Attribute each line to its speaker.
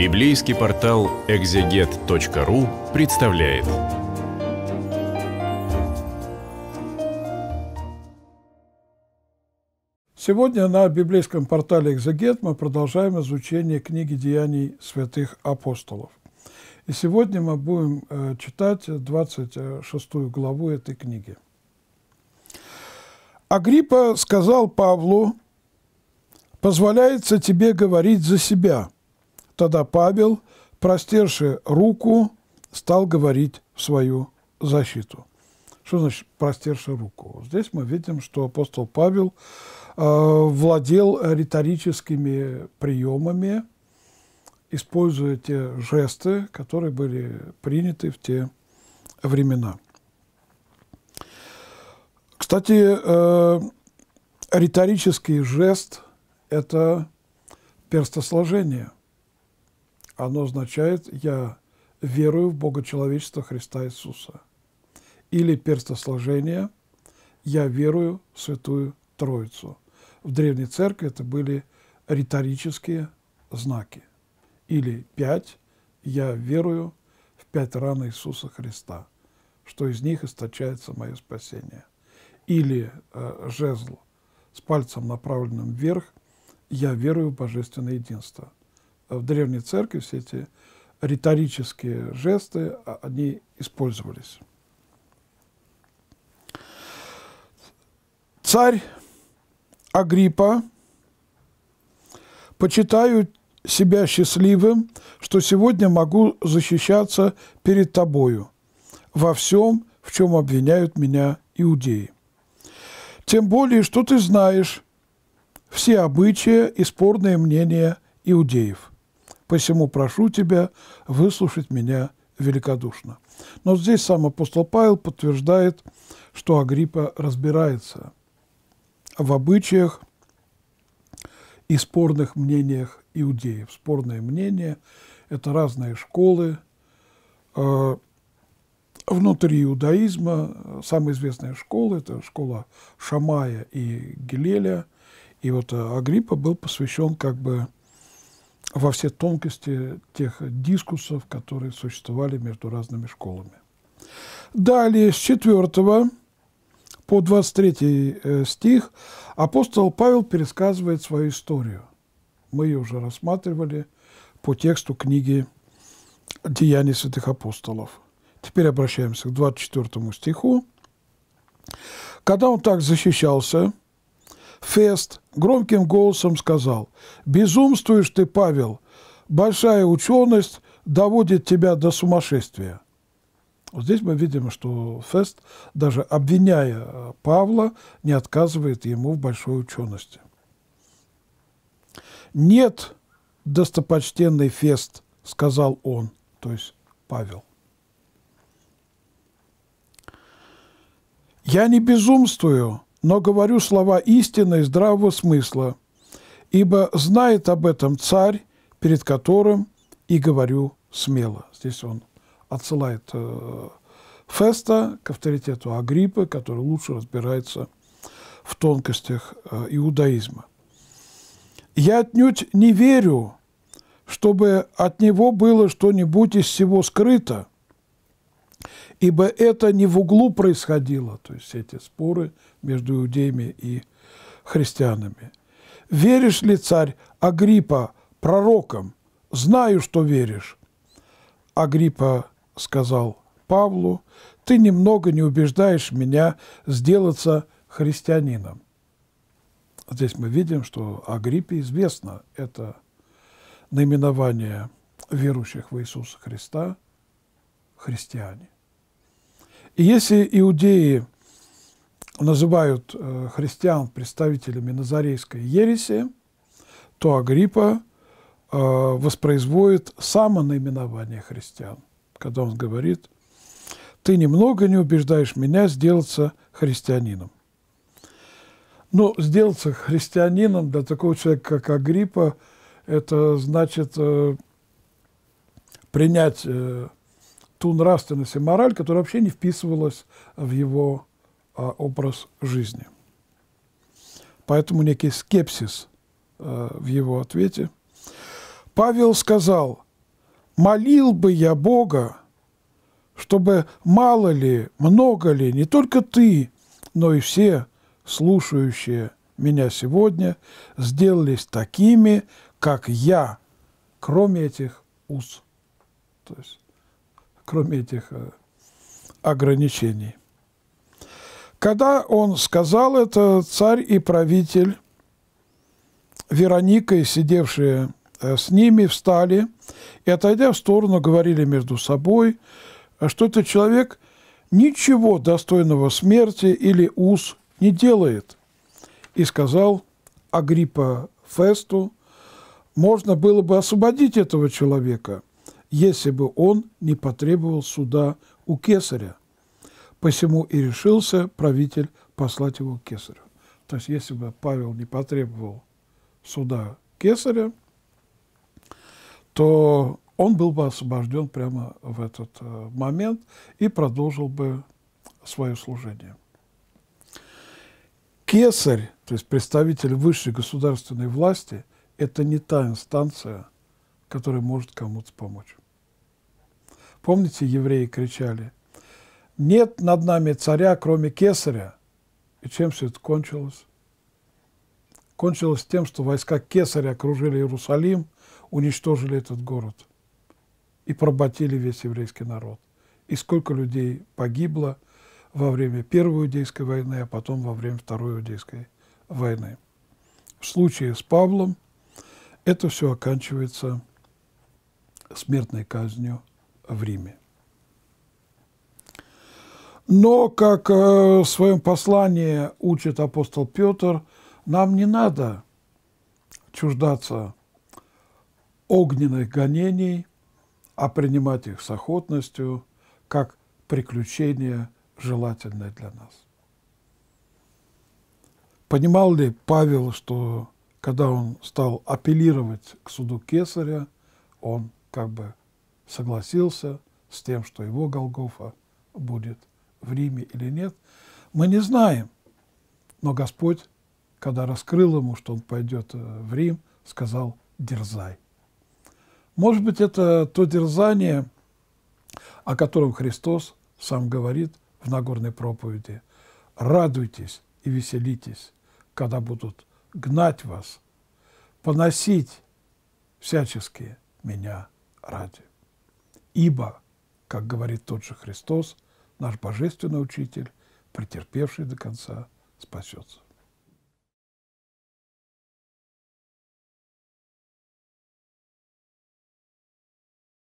Speaker 1: Библейский портал экзегет.ру представляет. Сегодня на библейском портале «Экзегет» мы продолжаем изучение книги «Деяний святых апостолов». И сегодня мы будем э, читать 26 главу этой книги. Агриппа сказал Павлу, «Позволяется тебе говорить за себя» Тогда Павел, простерши руку, стал говорить в свою защиту. Что значит простерши руку? Здесь мы видим, что апостол Павел э, владел риторическими приемами, используя те жесты, которые были приняты в те времена. Кстати, э, риторический жест – это перстосложение – оно означает «я верую в Бога человечества Христа Иисуса». Или перстосложение «я верую в Святую Троицу». В Древней Церкви это были риторические знаки. Или пять «я верую в пять ран Иисуса Христа», что из них источается мое спасение. Или э, жезл с пальцем направленным вверх «я верую в божественное единство». Э, в древней церкви все эти риторические жесты, а, они использовались. Царь Агриппа, почитаю себя счастливым, что сегодня могу защищаться перед тобою во всем, в чем обвиняют меня иудеи. Тем более, что ты знаешь все обычаи и спорные мнения иудеев посему прошу тебя выслушать меня великодушно». Но здесь сам апостол Павел подтверждает, что Агриппа разбирается в обычаях и спорных мнениях иудеев. Спорные мнения – это разные школы, э, внутри иудаизма самые известные школы – это школа Шамая и Гелеля. И вот э, Агриппа был посвящен как бы во все тонкости тех дискусов, которые существовали между разными школами. Далее, с 4 по 23 э, стих апостол Павел пересказывает свою историю. Мы ее уже рассматривали по тексту книги «Деяния святых апостолов». Теперь обращаемся к 24 стиху. «Когда он так защищался, Фест громким голосом сказал, «Безумствуешь ты, Павел, большая ученость доводит тебя до сумасшествия». Вот здесь мы видим, что Фест, даже обвиняя э, Павла, не отказывает ему в большой учености. «Нет, достопочтенный Фест», — сказал он, то есть Павел. «Я не безумствую», но говорю слова истины и здравого смысла, ибо знает об этом царь, перед которым и говорю смело». Здесь он отсылает э, Феста к авторитету Агриппы, который лучше разбирается в тонкостях э, иудаизма. «Я отнюдь не верю, чтобы от него было что-нибудь из всего скрыто, ибо это не в углу происходило, то есть эти споры между иудеями и христианами. «Веришь ли, царь Агриппа, пророкам? Знаю, что веришь». Агриппа сказал Павлу, «Ты немного не убеждаешь меня сделаться христианином». Здесь мы видим, что Агриппе известно это наименование верующих в Иисуса Христа – христиане. И если иудеи называют э, христиан представителями назарейской ереси, то Агриппа э, воспроизводит само наименование христиан, когда он говорит «ты немного не убеждаешь меня сделаться христианином». Но ну, сделаться христианином для такого человека, как Агриппа, это значит э, принять ту нравственность и мораль, которая вообще не вписывалась в его а, образ жизни. Поэтому некий скепсис а, в его ответе. Павел сказал, молил бы я Бога, чтобы мало ли, много ли, не только ты, но и все слушающие меня сегодня сделались такими, как я, кроме этих уз. То есть кроме этих э, ограничений. Когда он сказал это, царь и правитель Вероника и сидевшие э, с ними, встали и, отойдя в сторону, говорили между собой, что этот человек ничего достойного смерти или уз не делает. И сказал Агриппа Фесту, можно было бы освободить этого человека – если бы он не потребовал суда у кесаря. Посему и решился правитель послать его к кесарю. То есть, если бы Павел не потребовал суда кесаря, то он был бы освобожден прямо в этот э, момент и продолжил бы свое служение. Кесарь, то есть представитель высшей государственной власти, это не та инстанция – который может кому-то помочь. Помните, евреи кричали, нет над нами царя, кроме кесаря. И чем все это кончилось? Кончилось тем, что войска кесаря окружили Иерусалим, уничтожили этот город и проботили весь еврейский народ. И сколько людей погибло во время Первой Иудейской войны, а потом во время Второй Иудейской войны. В случае с Павлом это все оканчивается смертной казнью в Риме. Но, как э, в своем послании учит апостол Петр, нам не надо чуждаться огненных гонений, а принимать их с охотностью, как приключение желательное для нас. Понимал ли Павел, что когда он стал апеллировать к суду Кесаря, он как бы согласился с тем, что его Голгофа будет в Риме или нет, мы не знаем. Но Господь, когда раскрыл ему, что он пойдет э, в Рим, сказал «дерзай». Может быть, это то дерзание, о котором Христос сам говорит в Нагорной проповеди. «Радуйтесь и веселитесь, когда будут гнать вас, поносить всячески меня» ради. Ибо, как говорит тот же Христос, наш Божественный Учитель, претерпевший до конца, спасется.